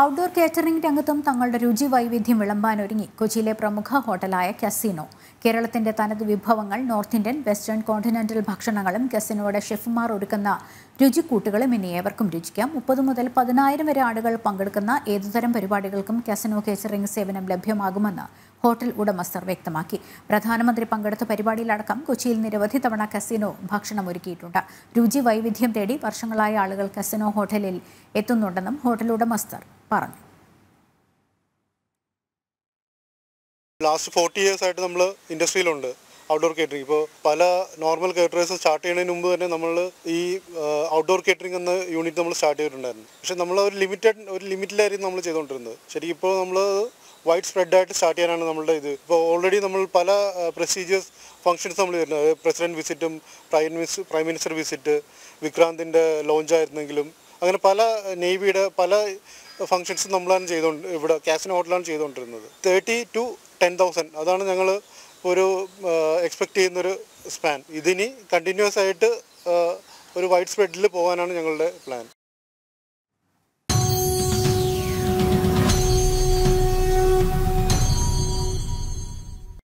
outdoor catering രംഗത്തും തങ്ങളുടെ രുചി വൈവിധ്യം വിളമ്പാനൊരുങ്ങി കൊച്ചിയിലെ പ്രമുഖ ഹോട്ടലായ കസിനോ കേരളത്തിന്റെ തനത് വിഭവങ്ങൾ നോർത്ത് ഇന്ത്യൻ വെസ്റ്റേൺ കോണ്ടിനെന്റൽ ഭക്ഷണങ്ങളും കസിനോയുടെ ഷെഫുമാർ ഒരുക്കുന്ന രുചിക്കൂട്ടുകളും ഇനി ഏവർക്കും രുചിക്കാം മുപ്പത് മുതൽ പതിനായിരം വരെ ആളുകൾ പങ്കെടുക്കുന്ന ഏതുതരം പരിപാടികൾക്കും കസിനോ കേറ്ററിംഗ് സേവനം ലഭ്യമാകുമെന്ന് ഹോട്ടൽ ഉടമസ്ഥർ വ്യക്തമാക്കി പ്രധാനമന്ത്രി പങ്കെടുത്ത പരിപാടിയിലടക്കം കൊച്ചിയിൽ നിരവധി തവണ കസിനോ ഭക്ഷണം ഒരുക്കിയിട്ടുണ്ട് രുചി വൈവിധ്യം തേടി വർഷങ്ങളായ ആളുകൾ കസിനോ ഹോട്ടലിൽ എത്തുന്നുണ്ടെന്നും ഹോട്ടൽ ഉടമസ്ഥർ പറഞ്ഞു ലാസ്റ്റ് ഫോർട്ടി ഇയേഴ്സ് ആയിട്ട് നമ്മൾ ഇൻഡസ്ട്രിയിലുണ്ട് ഔട്ട്ഡോർ കേറ്ററിംഗ് ഇപ്പോൾ പല നോർമൽ കേറ്ററേഴ്സ് സ്റ്റാർട്ട് ചെയ്യുന്നതിന് മുമ്പ് തന്നെ നമ്മൾ ഈ ഔട്ട്ഡോർ കേറ്ററിംഗ് എന്ന യൂണിറ്റ് നമ്മൾ സ്റ്റാർട്ട് ചെയ്തിട്ടുണ്ടായിരുന്നു പക്ഷെ നമ്മൾ ഒരു ലിമിറ്റഡ് ഒരു ലിമിറ്റിലായിരുന്നു നമ്മൾ ചെയ്തുകൊണ്ടിരുന്നത് ശരിക്കും ഇപ്പോൾ നമ്മൾ വൈഡ് സ്പ്രെഡായിട്ട് സ്റ്റാർട്ട് ചെയ്യാനാണ് നമ്മളുടെ ഇത് ഇപ്പോൾ ഓൾറെഡി നമ്മൾ പല പ്രൊസീജിയേഴ്സ് ഫംഗ്ഷൻസ് നമ്മൾ വരുന്നത് പ്രസിഡന്റ് വിസിറ്റും prime minister prime minister visit വിക്രാന്തിൻ്റെ ആയിരുന്നെങ്കിലും അങ്ങനെ പല നേവിയുടെ പല ഫങ്ഷൻസ് നമ്മളാണ് ചെയ്തുകൊണ്ട് ഇവിടെ കാസിനോ ഹോട്ടലാണ് ചെയ്തുകൊണ്ടിരുന്നത് തേർട്ടി ടു ടെൻ തൗസൻഡ് അതാണ് ഞങ്ങൾ ഒരു എക്സ്പെക്റ്റ് ചെയ്യുന്നൊരു സ്പാൻ ഇതിനി കണ്ടിന്യൂസ് ആയിട്ട് ഒരു വൈഡ് സ്പ്രെഡിൽ പോകാനാണ് ഞങ്ങളുടെ പ്ലാൻ